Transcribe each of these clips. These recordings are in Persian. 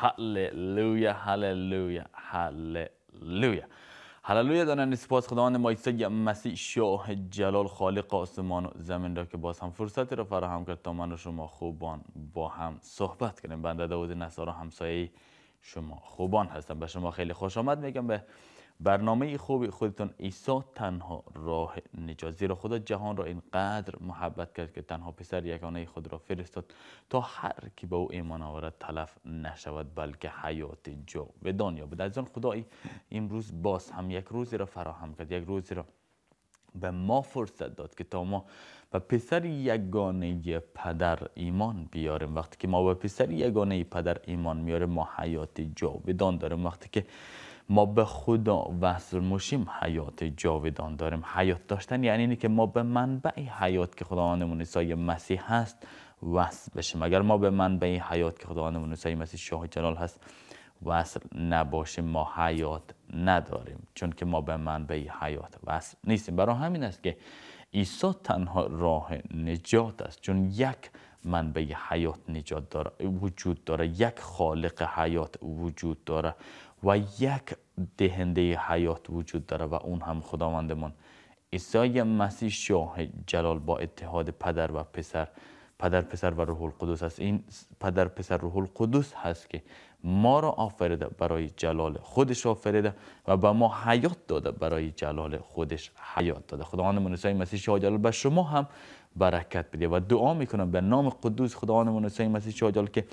هللویا هللویا هللویا هللویا دانند سپاس خداوند ما عیسی مسیح شاه جلال خالق آسمان و زمین را که باز هم فرصتی را فراهم کرد تا من و شما خوبان با هم صحبت کنیم بنده داود نصارا همسایه شما خوبان هستم به شما خیلی خوش آمد میگم به برنامه خوب خودتون عیسی تنها راه نجات زیرا خدا جهان را اینقدر محبت کرد که تنها پسر یکانه خود را فرستاد تا هر که به او ایمان آورد تلف نشود بلکه حیات جاودان یابد از آن خدا امروز باز هم یک روزی را فراهم کرد یک روزی را به ما فرصت داد که تا ما و پسر یگانه پدر ایمان بیاریم وقتی که ما به پسر یگانه پدر ایمان میاریم ما حیات جاودان داریم وقتی که ما به خدا وصل مشیم حیات جاودان داریم حیات داشتن یعنی اینه که ما به منبع حیات که خداوندمون عیسی مسیح هست وصل بشیم اگر ما به منبع حیات که خداوندمون عیسی مسیح شاه جلال هست وصل نباشیم ما حیات نداریم چون که ما به منبع حیات وصل نیستیم برای همین است که عیسی تنها راه نجات است چون یک منبع حیات نجات داره وجود داره یک خالق حیات وجود داره و یک دهنده حیات وجود داره و اون هم من عیسی مسیح شاه جلال با اتحاد پدر و پسر پدر پسر و روح القدس است این پدر پسر روح القدس هست که ما را آفریده برای جلال خودش آفریده و به ما حیات داده برای جلال خودش حیات داده خداوند من عیسی مسیح شاه جلال به شما هم برکت بده و دعا میکنم به نام قدوس خداوند عیسی مسیح شاجال که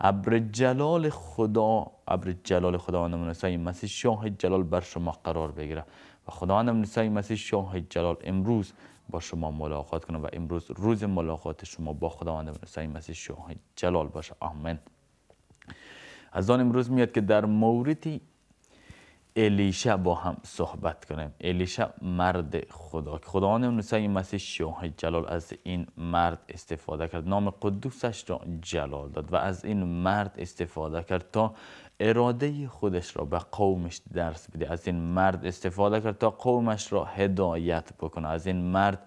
ابر جلال خدا ابر جلال خداوند عیسی مسیح شاه جلال بر شما قرار بگیره و خداوند عیسی مسیح شاه جلال امروز با شما ملاقات کنه و امروز روز ملاقات شما با خداوند عیسی مسیح شاه جلال باشه آمین از آن امروز میاد که در مورد الیشا با هم صحبت کنیم الیشا مرد خدا که خداوند مسیح شاه جلال از این مرد استفاده کرد نام قدوسش را جلال داد و از این مرد استفاده کرد تا اراده خودش را به قومش درس بده از این مرد استفاده کرد تا قومش را هدایت بکنه از این مرد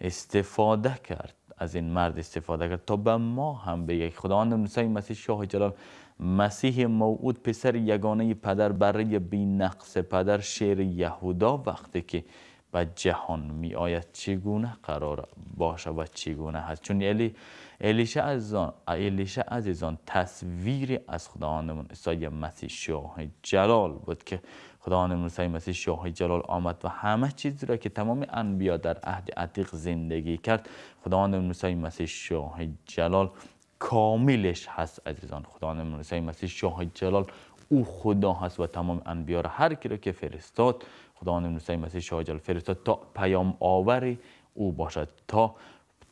استفاده کرد از این مرد استفاده کرد تا به ما هم بگه خداوند نوسنگ مسیح شاه جلال مسیح موعود پسر یگانه پدر برای بی نقص پدر شعر یهودا وقتی که به جهان می آید چگونه قرار باشه و چگونه هست چون الی الیشه عزیزان الیشه عزیزان تصویر از خداوندمون عیسی مسیح شاه جلال بود که خداوند عیسی مسیح شاه جلال آمد و همه چیز را که تمام انبیا در عهد عتیق زندگی کرد خداوند عیسی مسیح شاه جلال کاملش هست عزیزان خداوند عیسی مسیح شاه جلال او خدا هست و تمام انبیا را هر کی را که فرستاد خداوند عیسی مسیح شاه جلال فرستاد تا پیام آور او باشد تا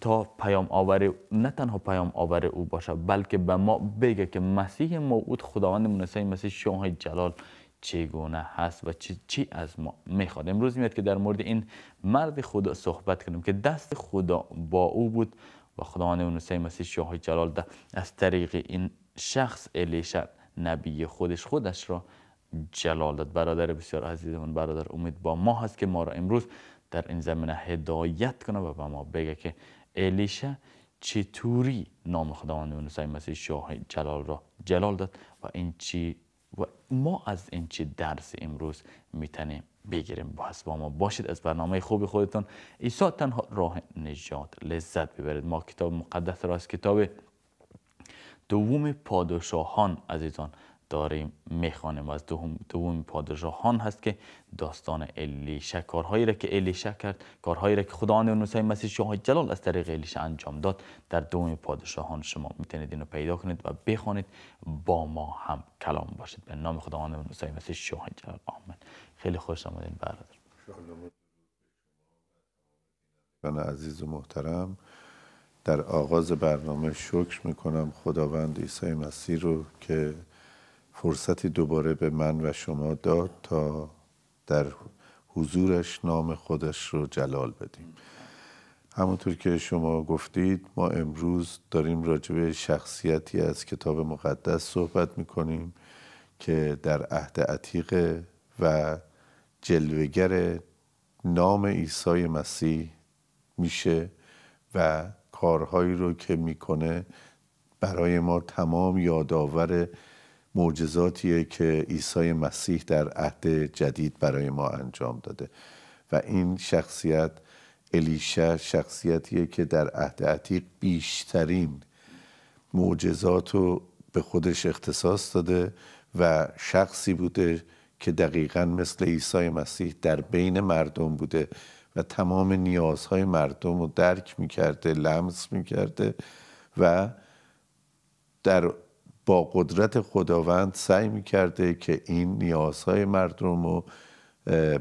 تا پیام آور نه تنها پیام آور او باشد بلکه به ما بگه که مسیح موعود خداوند منسای مسیح شاه جلال چگونه هست و چی, چی از ما میخواد امروز میاد که در مورد این مرد خدا صحبت کنیم که دست خدا با او بود و خداوند سی مسیح شاه جلال ده از طریق این شخص الیشا نبی خودش خودش را جلال داد برادر بسیار عزیزمون برادر امید با ما هست که ما را امروز در این زمینه هدایت کنه و به ما بگه که الیشا چطوری نام خداوند سی مسیح شاه جلال را جلال داد و این چی و ما از این چی درس امروز میتنیم بگیریم باز با ما باشید از برنامه خوب خودتان عیسی تنها راه نجات لذت ببرید ما کتاب مقدس را از کتاب دوم پادشاهان عزیزان داریم میخوانیم از دوم, دوم پادشاهان هست که داستان الیشه کارهایی را که الیشا کرد کارهایی را که خدا و نوسای مسیح شاه جلال از طریق الیشه انجام داد در دوم پادشاهان شما میتونید اینو پیدا کنید و بخوانید با ما هم کلام باشید به نام خدا آن شاه جلال آمین خیلی خوش آمدین برادر شما عزیز و محترم در آغاز برنامه شکر میکنم خداوند عیسی مسیح رو که فرصتی دوباره به من و شما داد تا در حضورش نام خودش رو جلال بدیم همونطور که شما گفتید ما امروز داریم راجبه شخصیتی از کتاب مقدس صحبت میکنیم که در عهد عتیق و جلوگر نام عیسی مسیح میشه و کارهایی رو که میکنه برای ما تمام یادآور معجزاتیه که عیسی مسیح در عهد جدید برای ما انجام داده و این شخصیت الیشه شخصیتیه که در عهد عتیق بیشترین معجزات رو به خودش اختصاص داده و شخصی بوده که دقیقا مثل عیسی مسیح در بین مردم بوده و تمام نیازهای مردم رو درک میکرده لمس میکرده و در با قدرت خداوند سعی میکرده که این نیازهای مردم رو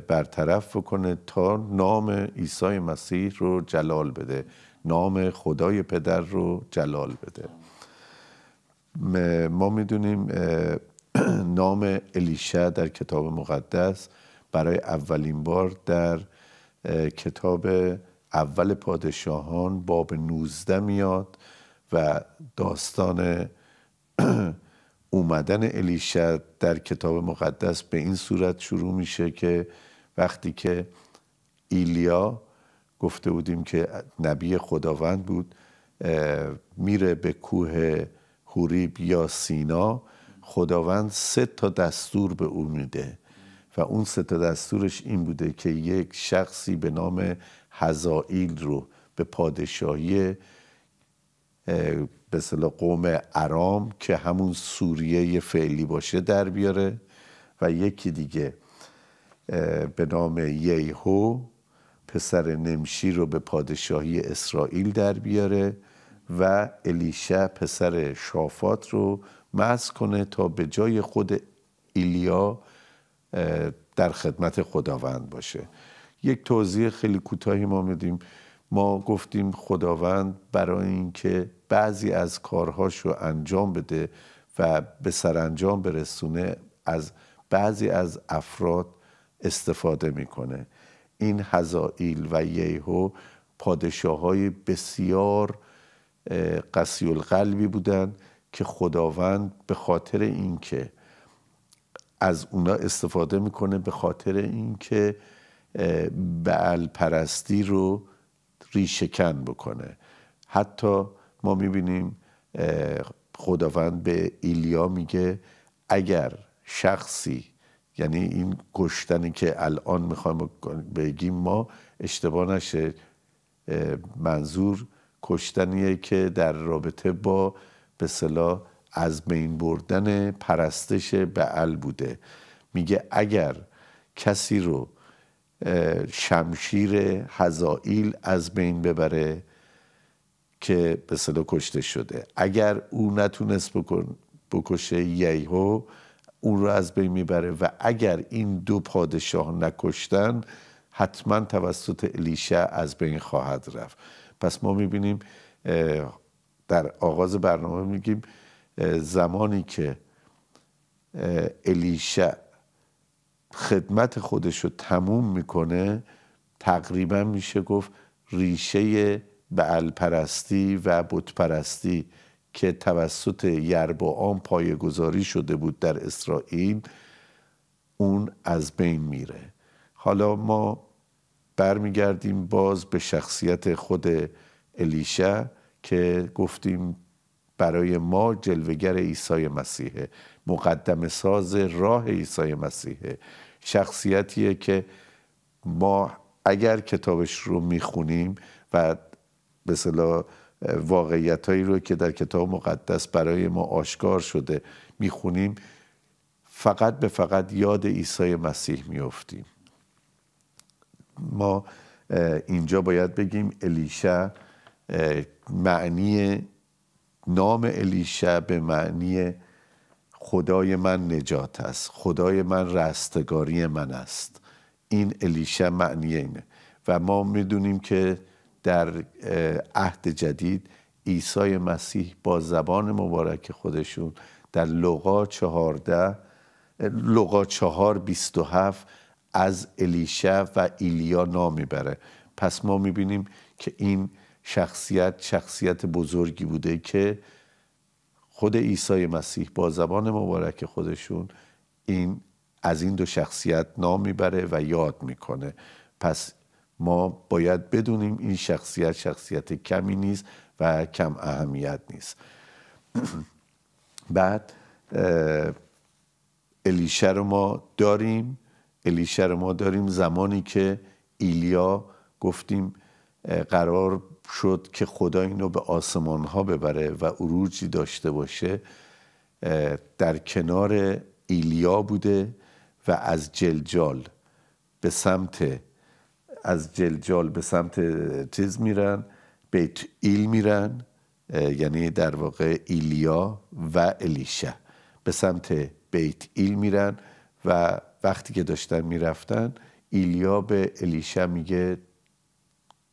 برطرف بکنه تا نام عیسی مسیح رو جلال بده نام خدای پدر رو جلال بده ما میدونیم نام الیشه در کتاب مقدس برای اولین بار در کتاب اول پادشاهان باب 19 میاد و داستان اومدن الیشا در کتاب مقدس به این صورت شروع میشه که وقتی که ایلیا گفته بودیم که نبی خداوند بود میره به کوه هوریب یا سینا خداوند سه تا دستور به او میده و اون سه تا دستورش این بوده که یک شخصی به نام هزائیل رو به پادشاهی به قوم ارام که همون سوریه فعلی باشه در بیاره و یکی دیگه به نام ییهو پسر نمشی رو به پادشاهی اسرائیل در بیاره و الیشه پسر شافات رو مز کنه تا به جای خود ایلیا در خدمت خداوند باشه یک توضیح خیلی کوتاهی ما میدیم ما گفتیم خداوند برای اینکه بعضی از کارهاش رو انجام بده و به سرانجام برسونه از بعضی از افراد استفاده میکنه این هزائیل و یهو پادشاه های بسیار قسی القلبی بودند که خداوند به خاطر اینکه از اونا استفاده میکنه به خاطر اینکه به پرستی رو ریشکن بکنه حتی ما میبینیم خداوند به ایلیا میگه اگر شخصی یعنی این کشتنی که الان میخوایم بگیم ما اشتباه نشه منظور کشتنیه که در رابطه با به صلاح از بین بردن پرستش بعل بوده میگه اگر کسی رو شمشیر هزائیل از بین ببره که به صلاح کشته شده اگر او نتونست بکشه ییهو اون رو از بین میبره و اگر این دو پادشاه نکشتن حتما توسط الیشه از بین خواهد رفت پس ما میبینیم در آغاز برنامه میگیم زمانی که الیشه خدمت خودش رو تموم میکنه تقریبا میشه گفت ریشه به پرستی و بتپرستی که توسط یربعام گذاری شده بود در اسرائیل اون از بین میره حالا ما برمیگردیم باز به شخصیت خود الیشه که گفتیم برای ما جلوگر ایسای مسیحه مقدم ساز راه ایسای مسیحه شخصیتیه که ما اگر کتابش رو میخونیم و به صلاح واقعیت هایی رو که در کتاب مقدس برای ما آشکار شده میخونیم فقط به فقط یاد ایسای مسیح میافتیم ما اینجا باید بگیم الیشا معنی نام الیشا به معنی خدای من نجات است خدای من رستگاری من است این الیشا معنی اینه و ما میدونیم که در عهد جدید عیسی مسیح با زبان مبارک خودشون در لغا چهارده لغا چهار بیست و هفت از الیشا و ایلیا نام میبره پس ما میبینیم که این شخصیت شخصیت بزرگی بوده که خود عیسی مسیح با زبان مبارک خودشون این از این دو شخصیت نام میبره و یاد میکنه پس ما باید بدونیم این شخصیت شخصیت کمی نیست و کم اهمیت نیست بعد الیشه رو ما داریم الیشه رو ما داریم زمانی که ایلیا گفتیم قرار شد که خدا اینو به آسمان ها ببره و عروجی داشته باشه در کنار ایلیا بوده و از جلجال به سمت از جلجال به سمت چیز میرن بیت ایل میرن یعنی در واقع ایلیا و الیشه به سمت بیت ایل میرن و وقتی که داشتن میرفتن ایلیا به الیشه میگه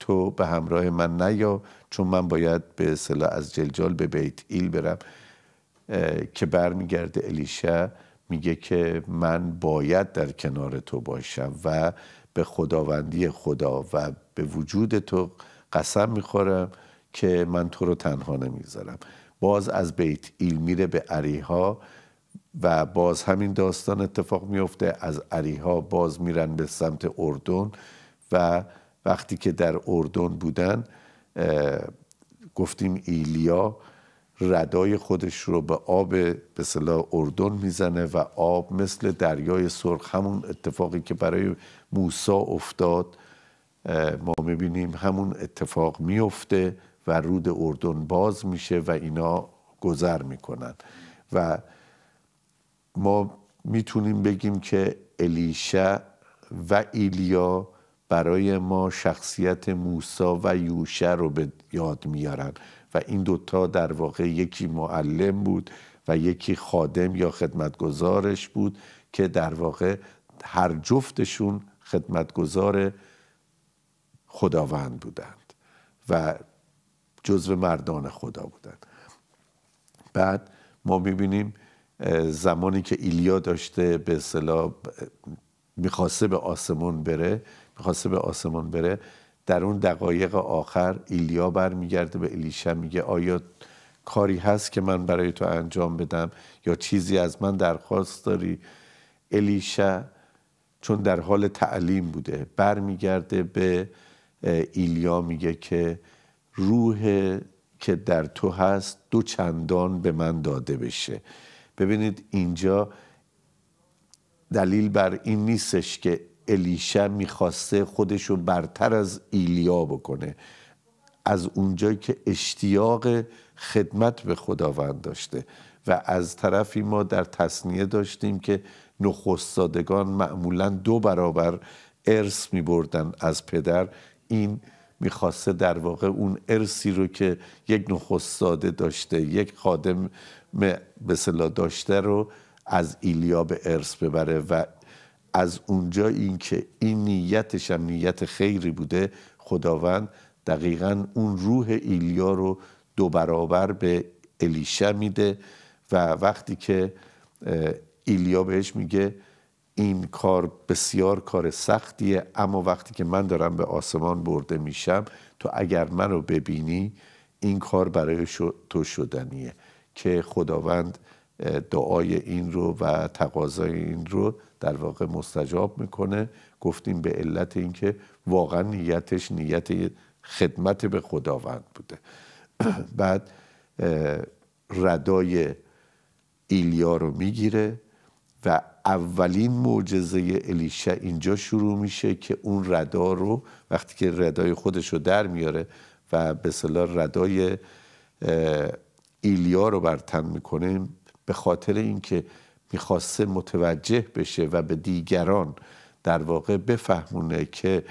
تو به همراه من نیا چون من باید به اصطلاح از جلجال به بیت ایل برم که برمیگرده الیشا میگه که من باید در کنار تو باشم و به خداوندی خدا و به وجود تو قسم میخورم که من تو رو تنها نمیذارم باز از بیت ایل میره به عریها و باز همین داستان اتفاق میفته از عریها باز میرن به سمت اردن و وقتی که در اردن بودن گفتیم ایلیا ردای خودش رو به آب به صلاح اردن میزنه و آب مثل دریای سرخ همون اتفاقی که برای موسا افتاد ما میبینیم همون اتفاق میفته و رود اردن باز میشه و اینا گذر میکنن و ما میتونیم بگیم که الیشه و ایلیا برای ما شخصیت موسا و یوشع رو به یاد میارن و این دوتا در واقع یکی معلم بود و یکی خادم یا خدمتگزارش بود که در واقع هر جفتشون خدمتگزار خداوند بودند و جزو مردان خدا بودند بعد ما میبینیم زمانی که ایلیا داشته به اصطلاح میخواسته به آسمون بره میخواسته به آسمان بره در اون دقایق آخر ایلیا برمیگرده به الیشا میگه آیا کاری هست که من برای تو انجام بدم یا چیزی از من درخواست داری الیشا چون در حال تعلیم بوده برمیگرده به ایلیا میگه که روح که در تو هست دو چندان به من داده بشه ببینید اینجا دلیل بر این نیستش که الیشا میخواسته خودش رو برتر از ایلیا بکنه از اونجایی که اشتیاق خدمت به خداوند داشته و از طرفی ما در تصنیه داشتیم که نخستادگان معمولا دو برابر ارث می از پدر این میخواسته در واقع اون ارسی رو که یک نخستاده داشته یک خادم به داشته رو از ایلیا به ارث ببره و از اونجا اینکه این نیتش هم نیت خیری بوده خداوند دقیقا اون روح ایلیا رو دو برابر به الیشا میده و وقتی که ایلیا بهش میگه این کار بسیار کار سختیه اما وقتی که من دارم به آسمان برده میشم تو اگر من رو ببینی این کار برای تو شدنیه که خداوند دعای این رو و تقاضای این رو در واقع مستجاب میکنه گفتیم به علت اینکه واقعا نیتش نیت خدمت به خداوند بوده بعد ردای ایلیا رو میگیره و اولین معجزه الیشه اینجا شروع میشه که اون ردا رو وقتی که ردای خودش رو در میاره و به صلاح ردای ایلیا رو برتن میکنه به خاطر اینکه میخواسته متوجه بشه و به دیگران در واقع بفهمونه که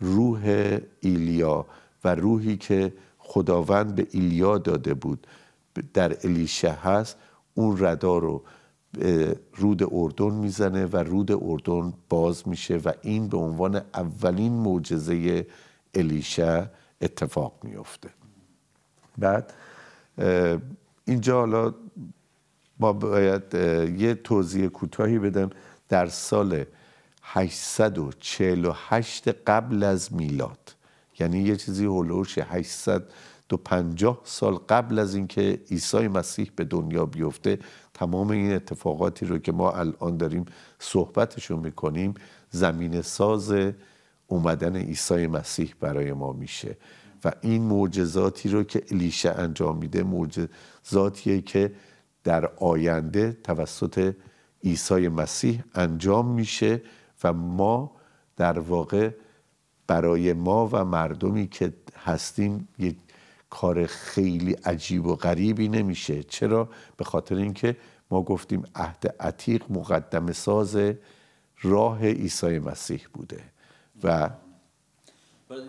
روح ایلیا و روحی که خداوند به ایلیا داده بود در الیشه هست اون ردا رو رود اردن میزنه و رود اردن باز میشه و این به عنوان اولین معجزه الیشه اتفاق میفته بعد اینجا حالا ما باید یه توضیح کوتاهی بدم در سال 848 قبل از میلاد یعنی یه چیزی هلوش 850 سال قبل از اینکه عیسی مسیح به دنیا بیفته تمام این اتفاقاتی رو که ما الان داریم صحبتشون میکنیم زمین ساز اومدن عیسی مسیح برای ما میشه و این معجزاتی رو که الیشه انجام میده معجزاتیه که در آینده توسط عیسی مسیح انجام میشه و ما در واقع برای ما و مردمی که هستیم یک کار خیلی عجیب و غریبی نمیشه چرا به خاطر اینکه ما گفتیم عهد عتیق مقدم ساز راه عیسی مسیح بوده و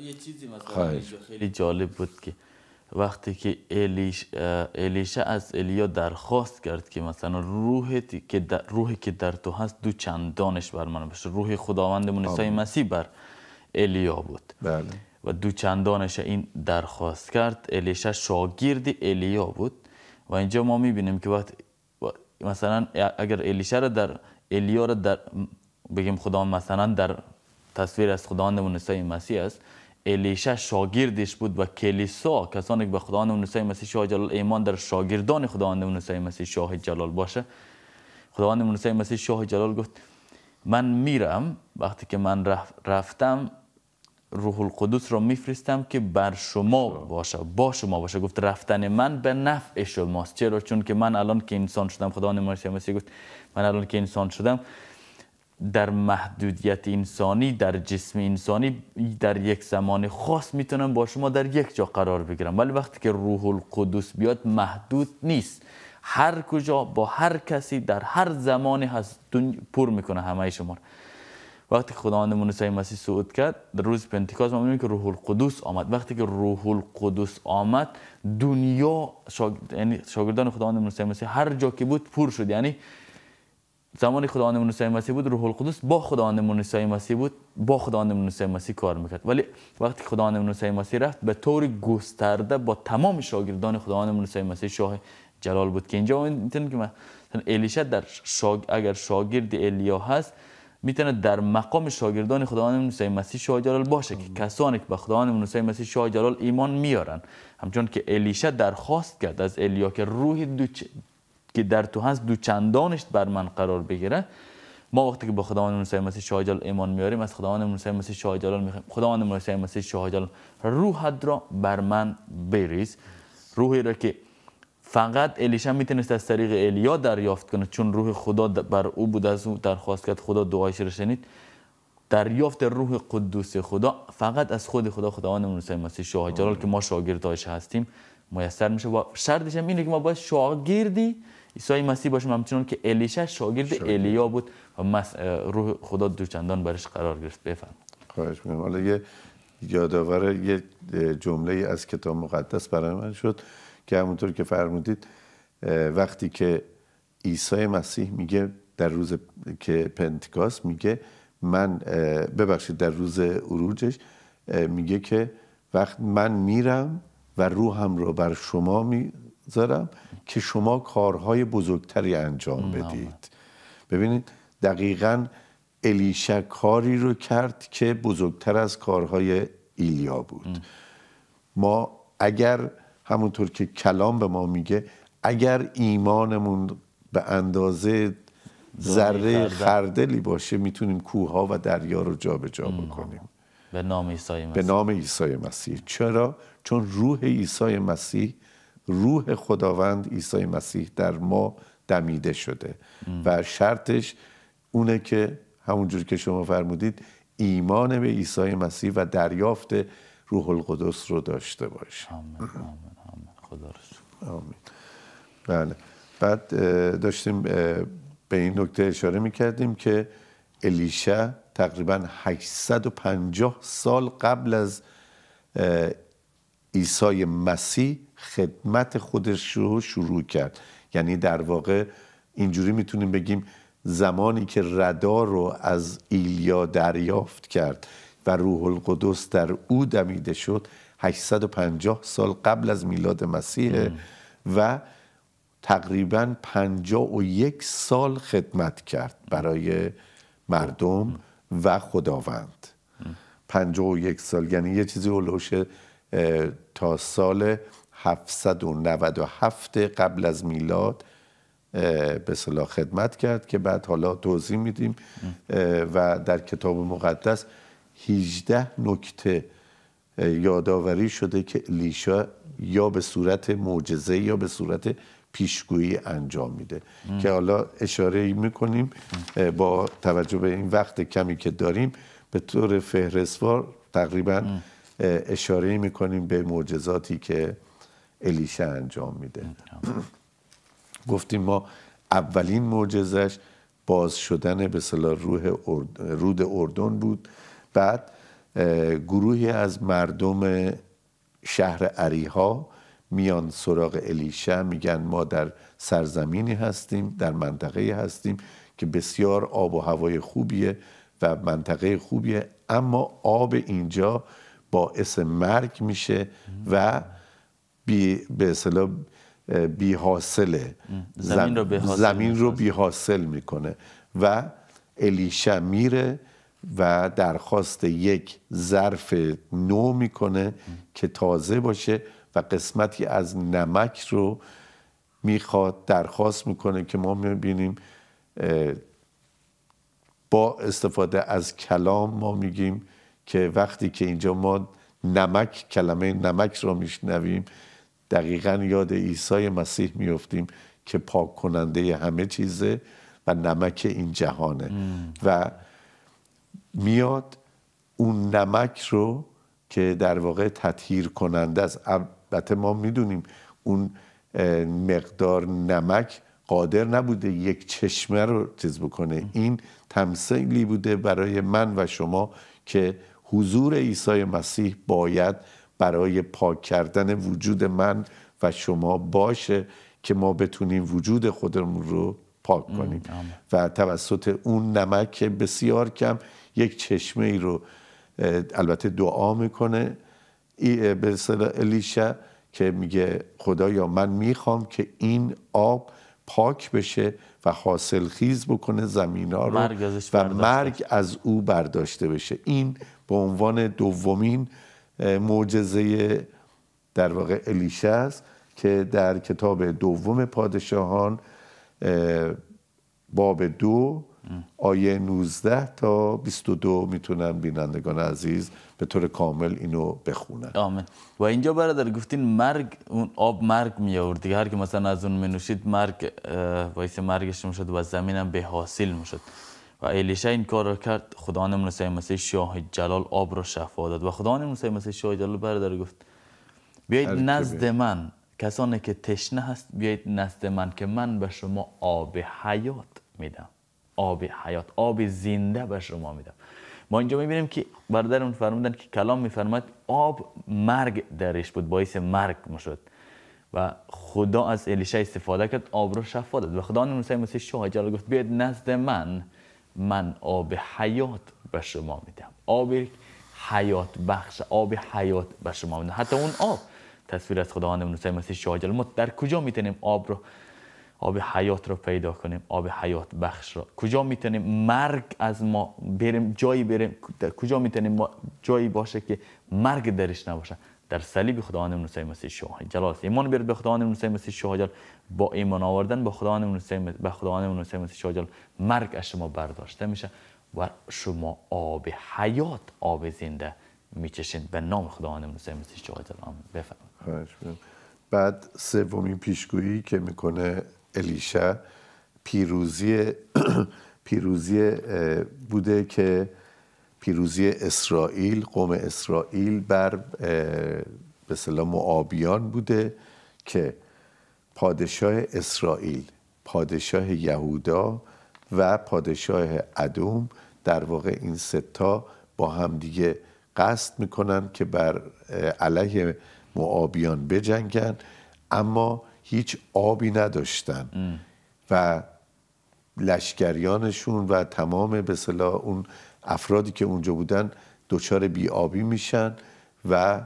یه چیزی مثلا خیلی جالب بود که وقتی که الیش الیشا از الیا درخواست کرد که مثلا روحی که در روحی که در تو هست دو چندانش بر من بشه روح خداوند منسای مسیح بر الیا بود بله. و دو چندانش این درخواست کرد الیشا شاگرد الیا بود و اینجا ما میبینیم که وقت مثلا اگر الیشا را در الیا را در بگیم خدا مثلا در تصویر از خداوند منیسای مسیح است الیشه شاگردش بود و کلیسا کسانی که به خداوند مسیح شاه جلال ایمان در شاگردان خداوند اونسای مسیح شاه جلال باشه خداوند اونسای مسیح شاه جلال گفت من میرم وقتی که من رفتم روح القدس را میفرستم که بر شما باشه با شما باشه گفت رفتن من به نفع شماست چرا چون که من الان که انسان شدم خدا مسیح مسیح گفت من الان که انسان شدم در محدودیت انسانی در جسم انسانی در یک زمان خاص میتونم با شما در یک جا قرار بگیرم ولی وقتی که روح القدس بیاد محدود نیست هر کجا با هر کسی در هر زمانی هست دنیا پر میکنه همه شما وقتی خداوند موسی مسیح صعود کرد در روز پنتیکاز ما که روح القدس آمد وقتی که روح القدس آمد دنیا یعنی شاگردان خداوند موسی مسیح هر جا که بود پر شد یعنی زمانی خداوند موسی مسیح بود روح القدس با خداوند موسی مسیح بود با خداوند موسی مسیح کار میکرد ولی وقتی خداوند موسی مسیح رفت به طور گسترده با تمام شاگردان خداوند موسی مسیح شاه جلال بود که اینجا میتونیم که مثلا الیشا در شاگ... اگر شاگرد الیا هست میتونه در مقام شاگردان خداوند موسی مسیح شاه جلال باشه که کسانی که به خداوند موسی مسیح شاه جلال ایمان میارن همچون که الیشا درخواست کرد از الیا که روح دو که در تو هست دو چندانش بر من قرار بگیره ما وقتی که به خداوند موسی مسیح شاه ایمان میاریم از خداوند موسی مسیح شاه جلال میخوایم خداوند موسی مسیح شاه جلال روحت را بر من بریز روحی را که فقط الیشا میتونست از طریق الیا دریافت کنه چون روح خدا بر او بود از او درخواست کرد خدا دعایش را شنید دریافت روح قدوس خدا فقط از خود خدا خداوند موسی مسیح شاه که ما شاگردایش هستیم میسر میشه و شرطش هم اینه که ما باید شاگردی عیسی مسیح باشیم همچنان که الیشا شاگرد الیا بود و روح خدا دوچندان برش قرار گرفت بفهم خواهش میکنم حالا یه یادآور یه جمله از کتاب مقدس برای من شد که همونطور که فرمودید وقتی که عیسی مسیح میگه در روز که پنتکاست میگه من ببخشید در روز عروجش میگه که وقت من میرم و روحم رو بر شما می زدم که شما کارهای بزرگتری انجام بدید ببینید دقیقا الیشا کاری رو کرد که بزرگتر از کارهای ایلیا بود ما اگر همونطور که کلام به ما میگه اگر ایمانمون به اندازه ذره خردلی باشه میتونیم کوه و دریا رو جابجا جا بکنیم به نام عیسی مسیح به نام عیسی مسیح چرا چون روح عیسی مسیح روح خداوند عیسی مسیح در ما دمیده شده و شرطش اونه که همونجور که شما فرمودید ایمان به عیسی مسیح و دریافت روح القدس رو داشته باش. آمین آمین آمین خدا آمین بله بعد داشتیم به این نکته اشاره میکردیم که الیشا تقریبا 850 سال قبل از عیسی مسیح خدمت خودش رو شروع کرد یعنی در واقع اینجوری میتونیم بگیم زمانی که ردا رو از ایلیا دریافت کرد و روح القدس در او دمیده شد 850 سال قبل از میلاد مسیح و تقریبا 51 سال خدمت کرد برای مردم و خداوند 51 سال یعنی یه چیزی اولوشه تا سال 797 قبل از میلاد به صلاح خدمت کرد که بعد حالا توضیح میدیم و در کتاب مقدس 18 نکته یادآوری شده که لیشا یا به صورت معجزه یا به صورت پیشگویی انجام میده که حالا اشاره میکنیم با توجه به این وقت کمی که داریم به طور فهرستوار تقریبا اشاره میکنیم به معجزاتی که الیشه انجام میده گفتیم ما اولین معجزش باز شدن به صلاح روح رود اردن بود بعد گروهی از مردم شهر عریها میان سراغ الیشه میگن ما در سرزمینی هستیم در منطقه هستیم که بسیار آب و هوای خوبیه و منطقه خوبیه اما آب اینجا باعث مرگ میشه و بی به اصطلاح بی حاصله زمین رو بی حاصل, زمین رو بی حاصل میکنه و الیشه میره و درخواست یک ظرف نو میکنه که تازه باشه و قسمتی از نمک رو میخواد درخواست میکنه که ما میبینیم با استفاده از کلام ما میگیم که وقتی که اینجا ما نمک کلمه نمک رو میشنویم دقیقا یاد عیسی مسیح میفتیم که پاک کننده همه چیزه و نمک این جهانه و میاد اون نمک رو که در واقع تطهیر کننده است البته ما میدونیم اون مقدار نمک قادر نبوده یک چشمه رو چیز بکنه این تمثیلی بوده برای من و شما که حضور عیسی مسیح باید برای پاک کردن وجود من و شما باشه که ما بتونیم وجود خودمون رو پاک کنیم و توسط اون نمک بسیار کم یک چشمه ای رو البته دعا میکنه به صدا الیشا که میگه خدایا من میخوام که این آب پاک بشه و حاصل خیز بکنه زمین ها رو و مرگ از او برداشته بشه این به عنوان دومین معجزه در واقع الیشا است که در کتاب دوم پادشاهان باب دو آیه 19 تا 22 میتونن بینندگان عزیز به طور کامل اینو بخونن آمین و اینجا برادر گفتین مرگ اون آب مرگ می آورد هر که مثلا از اون منوشید مرگ باعث مرگش میشد شد و زمینم به حاصل میشد و الیشا این کار را کرد خداوند موسی مسیح شاه جلال آب را شفا و خداوند موسی مسیح شاه جلال برادر گفت بیایید نزد من کسانی که تشنه هست بیایید نزد من که من به شما آب حیات میدم آب حیات آب زنده به شما میدم ما اینجا میبینیم که برادرمون فرمودن که کلام میفرماید آب مرگ درش بود باعث مرگ شد و خدا از الیشا استفاده کرد آب را شفا داد و خدا موسی مسیح شاه جلال گفت بیاید نزد من من آب حیات به شما میدم آب حیات بخش آب حیات به شما میدم حتی اون آب تصویر از خداوند موسی مسیح شاجل ما در کجا میتونیم آب رو آب حیات رو پیدا کنیم آب حیات بخش رو کجا میتونیم مرگ از ما بریم جایی بریم کجا میتونیم جایی باشه که مرگ درش نباشه در صلیب خداوند موسی مسیح شاه جلال ایمان بیارید به خداوند موسی مسیح شاه جلال با ایمان آوردن به خداوند موسی به خداوند موسی مسیح شاه جلال مرگ از شما برداشته میشه و شما آب حیات آب زنده میچشین به نام خداوند موسی مسیح شاه جلال بعد سومین پیشگویی که میکنه الیشا پیروزی پیروزی بوده که پیروزی اسرائیل قوم اسرائیل بر به سلام معابیان بوده که پادشاه اسرائیل پادشاه یهودا و پادشاه ادوم در واقع این ستا با همدیگه قصد میکنن که بر علیه معابیان بجنگن اما هیچ آبی نداشتن و لشکریانشون و تمام به اون افرادی که اونجا بودن دچار بیابی میشن و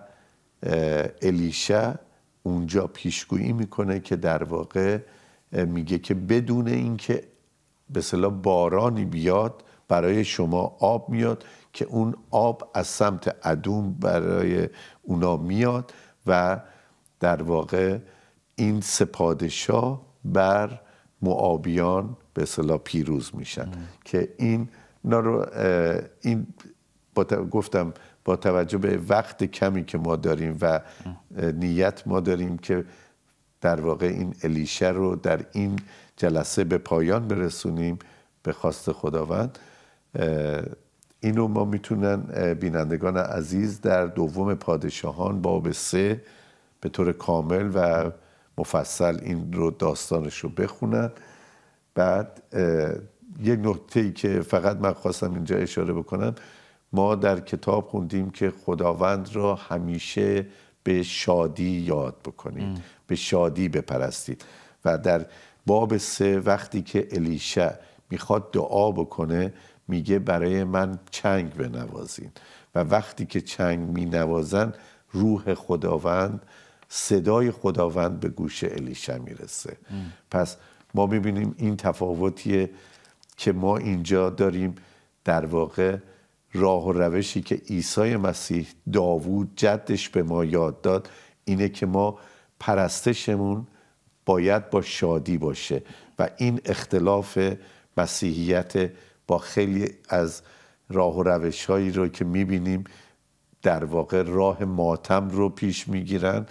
الیشا اونجا پیشگویی میکنه که در واقع میگه که بدون اینکه به صلاح بارانی بیاد برای شما آب میاد که اون آب از سمت ادوم برای اونا میاد و در واقع این سپادشاه بر معابیان به صلاح پیروز میشن که این اینا رو این با گفتم با توجه به وقت کمی که ما داریم و نیت ما داریم که در واقع این الیشه رو در این جلسه به پایان برسونیم به خواست خداوند اینو ما میتونن بینندگان عزیز در دوم پادشاهان باب سه به طور کامل و مفصل این رو داستانش رو بخونن بعد یک نکته ای که فقط من خواستم اینجا اشاره بکنم ما در کتاب خوندیم که خداوند را همیشه به شادی یاد بکنید به شادی بپرستید و در باب سه وقتی که الیشه میخواد دعا بکنه میگه برای من چنگ بنوازین و وقتی که چنگ مینوازن روح خداوند صدای خداوند به گوش الیشه میرسه پس ما میبینیم این تفاوتیه که ما اینجا داریم در واقع راه و روشی که عیسی مسیح داوود جدش به ما یاد داد اینه که ما پرستشمون باید با شادی باشه و این اختلاف مسیحیت با خیلی از راه و روش هایی رو که میبینیم در واقع راه ماتم رو پیش میگیرن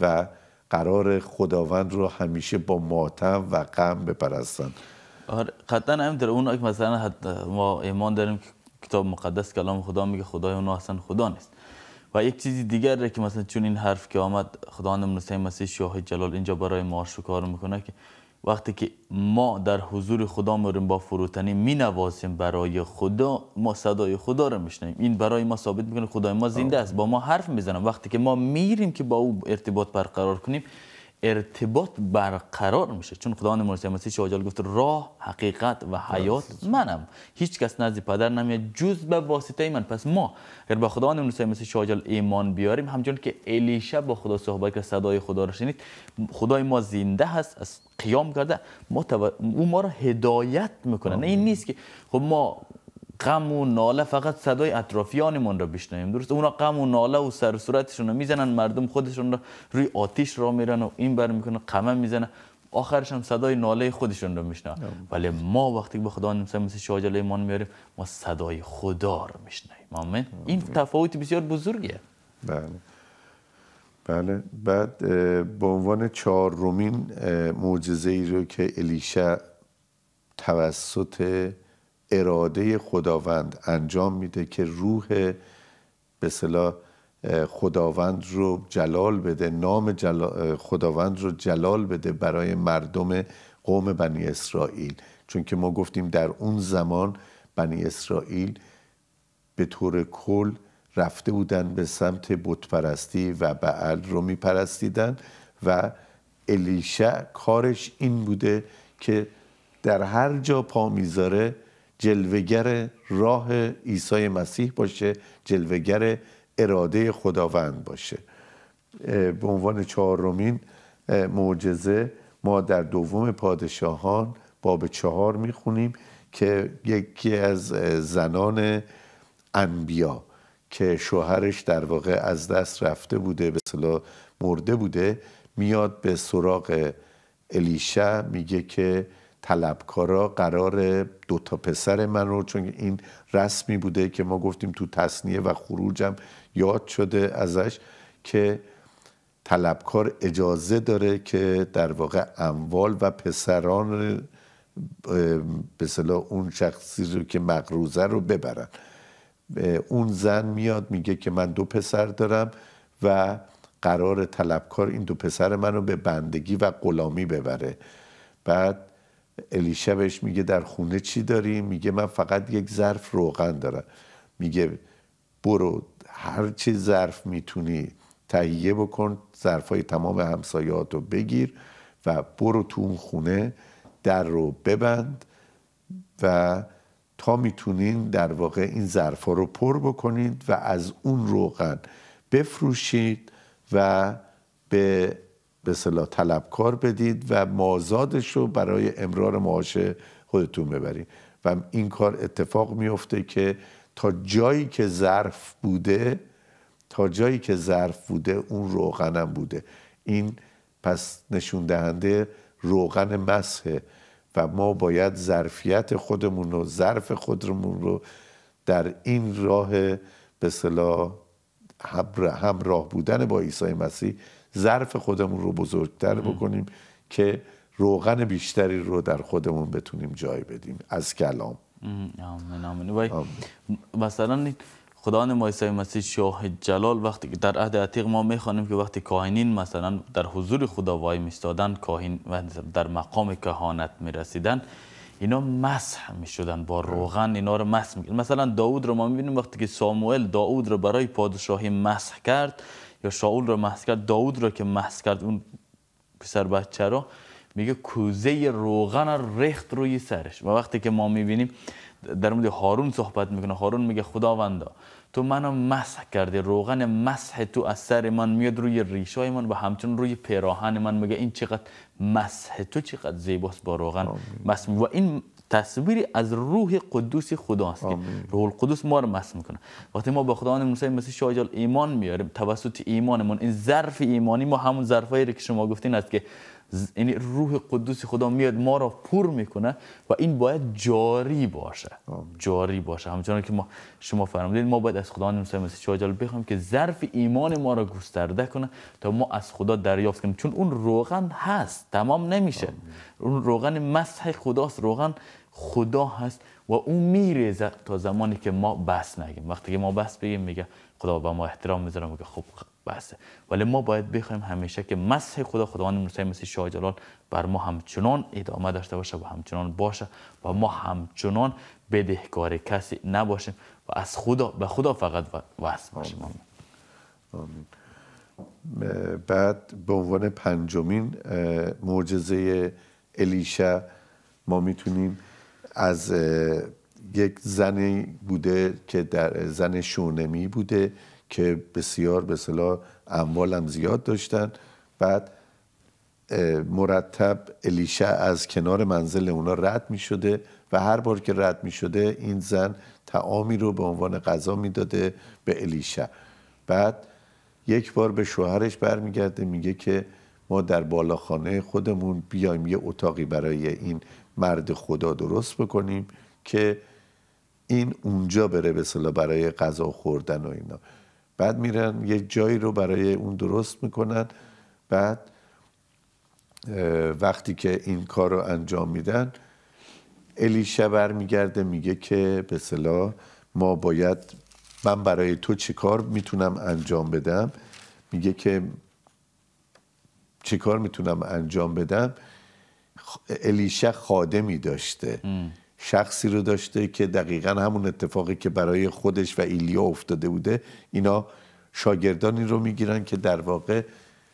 و قرار خداوند رو همیشه با ماتم و غم بپرستن آره قطعا هم در اون مثلا ما ایمان داریم که کتاب مقدس کلام خدا میگه خدای اونها اصلا خدا نیست و یک چیزی دیگر که مثلا چون این حرف که آمد خداوند مسیح مسیح شاه جلال اینجا برای ما شکار میکنه که وقتی که ما در حضور خدا میریم با فروتنی می نوازیم برای خدا ما صدای خدا رو میشنیم این برای ما ثابت میکنه خدای ما زنده است با ما حرف میزنه وقتی که ما میریم که با او ارتباط برقرار کنیم ارتباط برقرار میشه چون خداوند مرسی مسیح شاجال گفت راه حقیقت و حیات منم هیچ کس نزد پدر نمیاد جز به واسطه من پس ما اگر به خداوند مرسی مسیح شاجال ایمان بیاریم همچون که الیشا با خدا صحبت که صدای خدا را شنید خدای ما زنده هست از قیام کرده ما او ما را هدایت میکنه نه این نیست که خب ما غم و ناله فقط صدای اطرافیانمون را بشنویم درست اونا غم و ناله و سر صورتشون رو میزنن مردم خودشون رو روی آتیش را میرن و این بر میکنه قمه میزنه آخرش هم صدای ناله خودشون رو میشنن ولی ما وقتی به خدا نمیسه مثل شاجله ایمان میاریم ما صدای خدا رو میشنویم آمین این تفاوت بسیار بزرگیه بله بله بعد به عنوان رومین معجزه ای رو که الیشا توسط اراده خداوند انجام میده که روح به صلاح خداوند رو جلال بده نام خداوند رو جلال بده برای مردم قوم بنی اسرائیل چون که ما گفتیم در اون زمان بنی اسرائیل به طور کل رفته بودن به سمت بتپرستی و بعل رو میپرستیدن و الیشه کارش این بوده که در هر جا پا میذاره جلوگر راه عیسی مسیح باشه جلوگر اراده خداوند باشه به عنوان چهارمین معجزه ما در دوم پادشاهان باب چهار میخونیم که یکی از زنان انبیا که شوهرش در واقع از دست رفته بوده به صلاح مرده بوده میاد به سراغ الیشا میگه که طلبکارا قرار دو تا پسر من رو چون این رسمی بوده که ما گفتیم تو تصنیه و خروجم یاد شده ازش که طلبکار اجازه داره که در واقع اموال و پسران به اون شخصی رو که مقروزه رو ببرن اون زن میاد میگه که من دو پسر دارم و قرار طلبکار این دو پسر منو به بندگی و غلامی ببره بعد الیشه بهش میگه در خونه چی داری میگه من فقط یک ظرف روغن دارم میگه برو هر چی ظرف میتونی تهیه بکن ظرف های تمام همسایات رو بگیر و برو تو اون خونه در رو ببند و تا میتونین در واقع این ها رو پر بکنید و از اون روغن بفروشید و به به صلاح طلبکار بدید و مازادش رو برای امرار معاش خودتون ببرید و این کار اتفاق میفته که تا جایی که ظرف بوده تا جایی که ظرف بوده اون روغنم بوده این پس نشون دهنده روغن مسحه و ما باید ظرفیت خودمون رو ظرف خودمون رو در این راه به صلاح همراه بودن با عیسی مسیح ظرف خودمون رو بزرگتر بکنیم که روغن بیشتری رو در خودمون بتونیم جای بدیم از کلام آمین آمین وای مثلا خداوند مایسای مسیح شاه جلال وقتی که در عهد عتیق ما میخوانیم که وقتی کاهنین مثلا در حضور خدا وای میستادن کاهین و در مقام کهانت میرسیدن اینا مسح میشدن با روغن اینا رو مسح میکنن مثلا داود رو ما میبینیم وقتی که ساموئل داود رو برای پادشاهی مسح کرد یا شاول رو مسکرد کرد داود رو که محس کرد اون پسر بچه رو میگه کوزه روغن رخت روی سرش و وقتی که ما میبینیم در مورد هارون صحبت میکنه هارون میگه خداوندا تو منو مسح کردی روغن مسح تو از سر من میاد روی ریشای من و همچنین روی پیراهن من میگه این چقدر مسح تو چقدر زیباست با روغن مسح و این تصویری از روح قدوس خداست که روح القدس ما رو مس میکنه وقتی ما به خداوند موسی مسیح شاجال ایمان میاریم توسط ایمانمون این ظرف ایمانی ما همون ظرفایی که شما گفتین است که یعنی روح قدوس خدا میاد ما را پر میکنه و این باید جاری باشه جاری باشه همچنان که ما شما فرمودید ما باید از خدا مثل مسیح عجل بخوام که ظرف ایمان ما را گسترده کنه تا ما از خدا دریافت کنیم چون اون روغن هست تمام نمیشه اون روغن مسح خداست روغن خدا هست و اون میره تا زمانی که ما بس نگیم وقتی که ما بس بگیم میگه خدا با ما احترام میذاره میگه خب ولی ما باید بخوایم همیشه که مسح خدا خداوند مسیح مسیح شاه جلال بر ما همچنان ادامه داشته باشه و همچنان باشه و ما همچنان بدهکار کسی نباشیم و از خدا به خدا فقط وصل باشیم آمین. بعد به عنوان پنجمین معجزه الیشا ما میتونیم از یک زنی بوده که در زن شونمی بوده که بسیار به صلاح اموالم زیاد داشتن بعد مرتب الیشه از کنار منزل اونا رد می شده و هر بار که رد می شده این زن تعامی رو به عنوان غذا میداده به الیشه بعد یک بار به شوهرش برمیگرده میگه که ما در بالاخانه خودمون بیایم یه اتاقی برای این مرد خدا درست بکنیم که این اونجا بره به برای غذا خوردن و اینا بعد میرن یه جایی رو برای اون درست میکنن بعد وقتی که این کار رو انجام میدن الیشه برمیگرده میگه که به ما باید من برای تو چه کار میتونم انجام بدم میگه که چه کار میتونم انجام بدم الیشه خادمی داشته شخصی رو داشته که دقیقا همون اتفاقی که برای خودش و ایلیا افتاده بوده اینا شاگردانی رو میگیرن که در واقع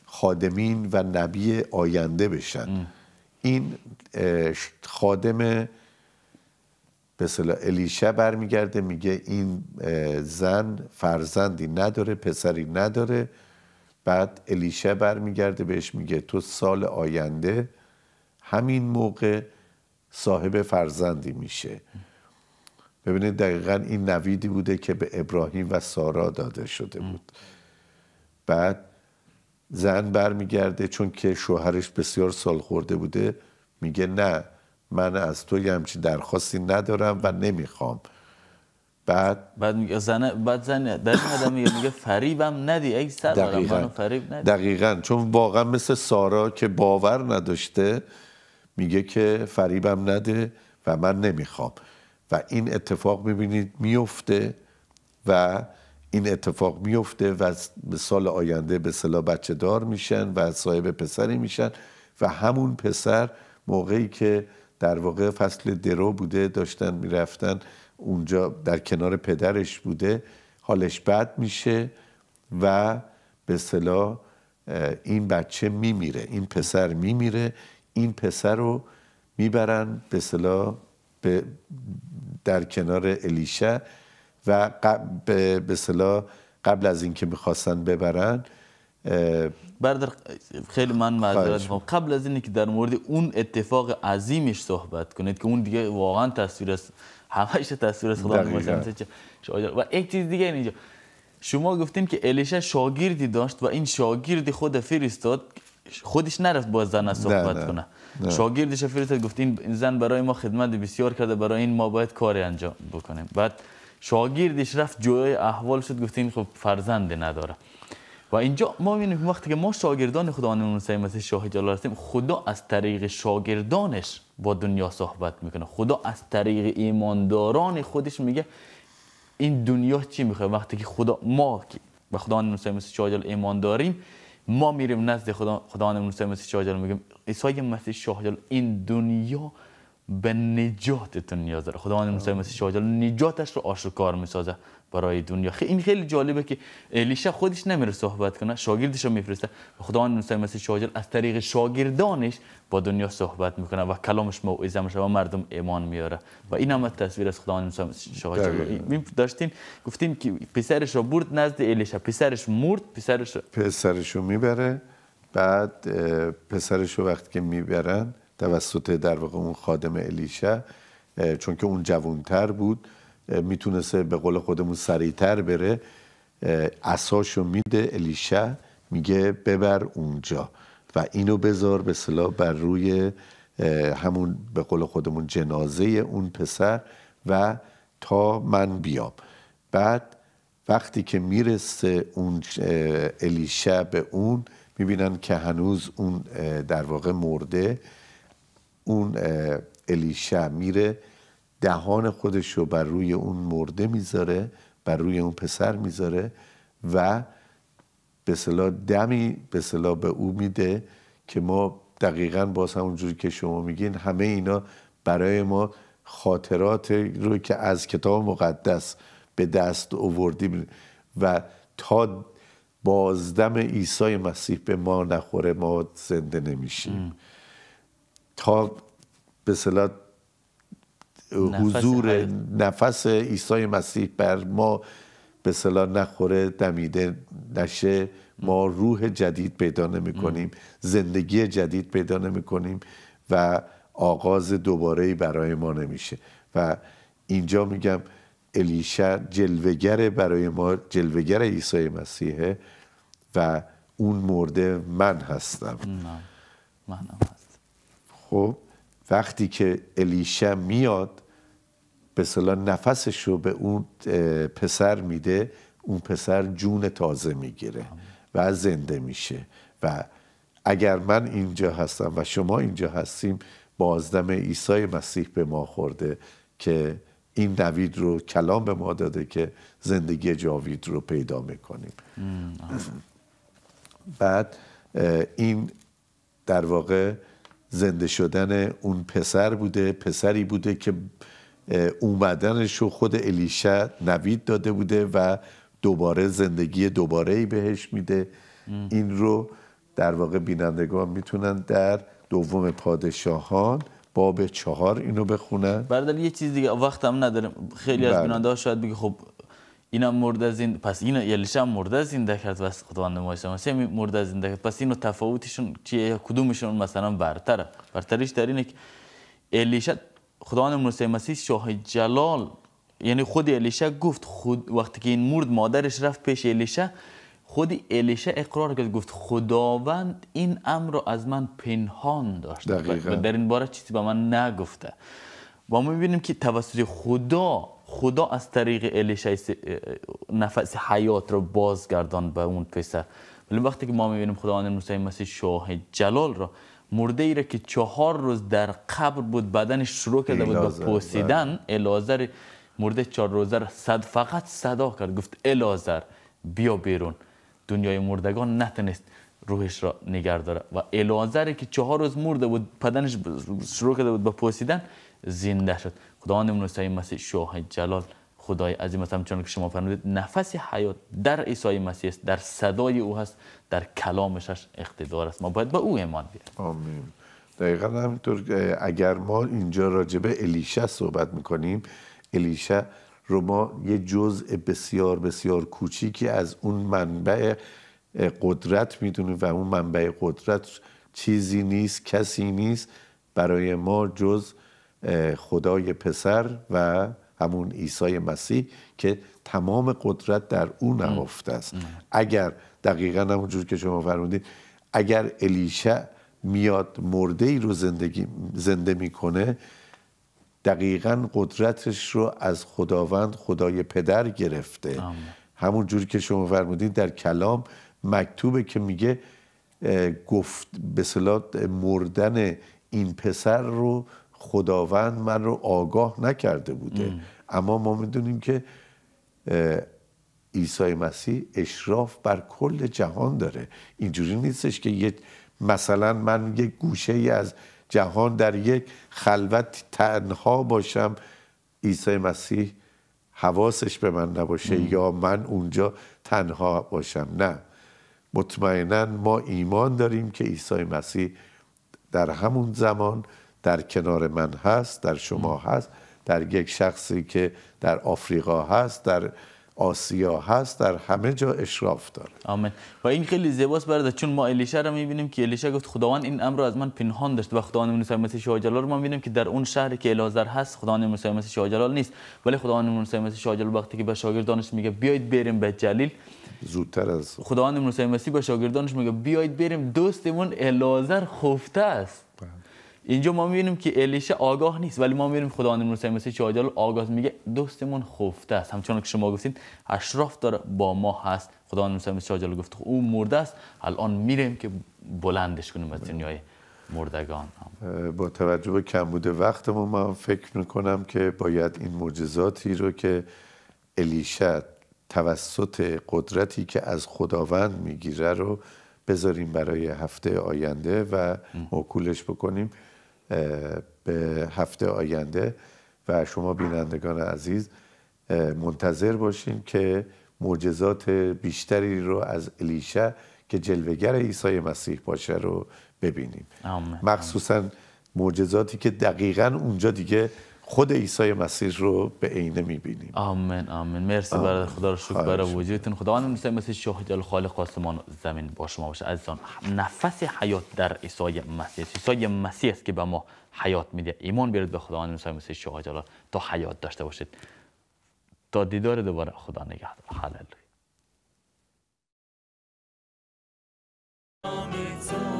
خادمین و نبی آینده بشن این خادم به الیشه برمیگرده میگه این زن فرزندی نداره پسری نداره بعد الیشه برمیگرده بهش میگه تو سال آینده همین موقع صاحب فرزندی میشه ببینید دقیقا این نویدی بوده که به ابراهیم و سارا داده شده بود بعد زن برمیگرده چون که شوهرش بسیار سال خورده بوده میگه نه من از تو یه همچین درخواستی ندارم و نمیخوام بعد بعد میگه زن بعد زن در این میگه فریبم ندی ای سر فریب ندی چون واقعا مثل سارا که باور نداشته میگه که فریبم نده و من نمیخوام و این اتفاق میبینید میفته و این اتفاق میفته و به سال آینده به سلا بچه دار میشن و صاحب پسری میشن و همون پسر موقعی که در واقع فصل درو بوده داشتن میرفتن اونجا در کنار پدرش بوده حالش بد میشه و به سلا این بچه میمیره این پسر میمیره این پسر رو میبرن به صلاح در کنار الیشه و به صلاح قبل از اینکه میخواستن ببرن برادر خیلی من معذرت میخوام قبل از اینکه که در مورد اون اتفاق عظیمش صحبت کنید که اون دیگه واقعا تصویر است همش تصویر است خدا و یک چیز دیگه اینجا شما گفتیم که الیشا شاگردی داشت و این شاگردی خود فرستاد خودش نرفت با زن از صحبت ده. کنه شاگردش فرستاد گفت این زن برای ما خدمت بسیار کرده برای این ما باید کاری انجام بکنیم بعد شاگردش رفت جوی احوال شد گفتیم خب فرزند نداره و اینجا ما میبینیم وقتی که ما شاگردان خدا موسی مثل شاه جلال هستیم خدا از طریق شاگردانش با دنیا صحبت میکنه خدا از طریق ایمانداران خودش میگه این دنیا چی میخواد وقتی که خدا ما به خدا موسی مثل شاه جلال ایمان داریم ما میریم نزد خدا خداوند موسی مسیح شاه جلال میگیم عیسی مسیح شاه این دنیا به نجاتتون نیاز داره خداوند موسی مسیح شاه نجاتش رو آشکار میسازه برای دنیا خیلی این خیلی جالبه که الیشا خودش نمیره صحبت کنه شاگردش رو میفرسته خدا خداوند مسیح شاگرد از طریق شاگردانش با دنیا صحبت میکنه و کلامش موعظه میشه و مردم ایمان میاره و این هم تصویر از خدا موسی مسیح شاگرد داشتین، گفتیم که پسرش رو برد نزد الیشا پسرش مرد پسرش پسرش رو میبره بعد پسرش رو وقتی که میبرن توسط در واقع اون خادم الیشا چون که اون جوانتر بود میتونسته به قول خودمون سریعتر بره اساشو میده الیشا میگه ببر اونجا و اینو بذار به صلاح بر روی همون به قول خودمون جنازه اون پسر و تا من بیام بعد وقتی که میرسه اون الیشا به اون میبینن که هنوز اون در واقع مرده اون الیشا میره دهان خودش رو بر روی اون مرده میذاره بر روی اون پسر میذاره و به صلاح دمی به صلاح به او میده که ما دقیقا باز همونجوری که شما میگین همه اینا برای ما خاطرات رو که از کتاب مقدس به دست اووردیم و تا بازدم عیسی مسیح به ما نخوره ما زنده نمیشیم تا به صلاح حضور آره. نفس عیسی مسیح بر ما به صلاح نخوره دمیده نشه ما روح جدید پیدا نمی زندگی جدید پیدا نمی و آغاز دوباره برای ما نمیشه و اینجا میگم الیشا جلوگر برای ما جلوگر عیسی مسیحه و اون مرده من هستم خب وقتی که الیشا میاد به صلاح نفسش رو به اون پسر میده اون پسر جون تازه میگیره و زنده میشه و اگر من اینجا هستم و شما اینجا هستیم بازدم عیسی مسیح به ما خورده که این نوید رو کلام به ما داده که زندگی جاوید رو پیدا میکنیم بعد این در واقع زنده شدن اون پسر بوده پسری بوده که اومدنش رو خود الیشا نوید داده بوده و دوباره زندگی دوباره ای بهش میده این رو در واقع بینندگان میتونن در دوم پادشاهان باب چهار اینو بخونن برادر یه چیز دیگه وقت هم ندارم خیلی از بله. بیننده ها شاید بگه خب اینا مرده زنده پس اینا یلیشا مرده زنده کرد بس خداوند ماشا مثلا مرده زنده کرد پس اینو تفاوتشون چیه کدومشون مثلا برتره برتریش در اینه که الیشا خداوند موسی مسیح شاه جلال یعنی خود الیشا گفت خود وقتی که این مرد مادرش رفت پیش الیشا خود الیشا اقرار کرد گفت خداوند این امر را از من پنهان داشت و در این باره چیزی به من نگفته و ما میبینیم که توسط خدا خدا از طریق الیشا نفس حیات رو بازگردان به اون پسر ولی وقتی که ما میبینیم خداوند موسی مسیح شاه جلال را مرده ای را که چهار روز در قبر بود بدنش شروع کرده بود به پوسیدن بله. الازر مرده چهار روزه را صد فقط صدا کرد گفت الازر بیا بیرون دنیای مردگان نتنست روحش را نگر داره و الازر که چهار روز مرده بود بدنش شروع کرده بود به پوسیدن زنده شد خداوند موسی مسیح شاه جلال خدای عظیم است چون که شما فرمودید نفس حیات در عیسی مسیح است در صدای او هست در کلامشش اقتدار است ما باید به با او ایمان بیاریم آمین دقیقا همینطور اگر ما اینجا به الیشه صحبت میکنیم الیشه رو ما یه جزء بسیار بسیار کوچیکی از اون منبع قدرت میدونیم و اون منبع قدرت چیزی نیست کسی نیست برای ما جز خدای پسر و همون عیسی مسیح که تمام قدرت در او نهفته است اگر دقیقا همونجور که شما فرمودید اگر الیشه میاد مرده ای رو زندگی زنده میکنه دقیقا قدرتش رو از خداوند خدای پدر گرفته همون که شما فرمودید در کلام مکتوبه که میگه گفت به مردن این پسر رو خداوند من رو آگاه نکرده بوده اما ما میدونیم که عیسی مسیح اشراف بر کل جهان داره اینجوری نیستش که مثلا من یک گوشه ای از جهان در یک خلوت تنها باشم عیسی مسیح حواسش به من نباشه یا من اونجا تنها باشم نه مطمئنا ما ایمان داریم که عیسی مسیح در همون زمان در کنار من هست در شما هست در یک شخصی که در آفریقا هست در آسیا هست در همه جا اشراف داره آمین و این خیلی زیباست برده. چون ما الیشا رو میبینیم که الیشا گفت خداوند این امر از من پنهان داشت و خداوند موسی مسیح شاه جلال ما میبینیم که در اون شهری که الازر هست خداوند موسی مسیح شاه جلال نیست ولی خداوند موسی مسیح شاه جلال وقتی که به شاگردانش میگه بیایید بریم به جلیل زودتر از خداوند موسی مسیح به شاگردانش میگه بیایید بریم دوستمون الازر خفته است بله. اینجا ما میبینیم که الیشا آگاه نیست ولی ما میبینیم خداوند موسی مسیح آجال آگاه میگه دوستمون خفته است همچون که شما گفتید اشراف داره با ما هست خداوند موسی مسیح چادل گفت او مرده است الان میریم که بلندش کنیم از دنیای مردگان با توجه به کمبود وقت ما فکر می‌کنم که باید این معجزاتی رو که الیشا توسط قدرتی که از خداوند میگیره رو بذاریم برای هفته آینده و موکولش بکنیم به هفته آینده و شما بینندگان عزیز منتظر باشین که معجزات بیشتری رو از الیشه که جلوگر عیسی مسیح باشه رو ببینیم مخصوصاً مخصوصا معجزاتی که دقیقا اونجا دیگه خود عیسی مسیح رو به عینه میبینیم آمین آمین مرسی برای خدا رو شکر برای وجودتون خداوند عیسی مسیح شاهد الخالق آسمان زمین با شما باشه عزیزان نفس حیات در عیسی مسیح عیسی مسیح است که به ما حیات میده ایمان بیارید به خداوند عیسی مسیح شاهد جلال تا حیات داشته باشید تا دیدار دوباره خدا نگهدار هللویا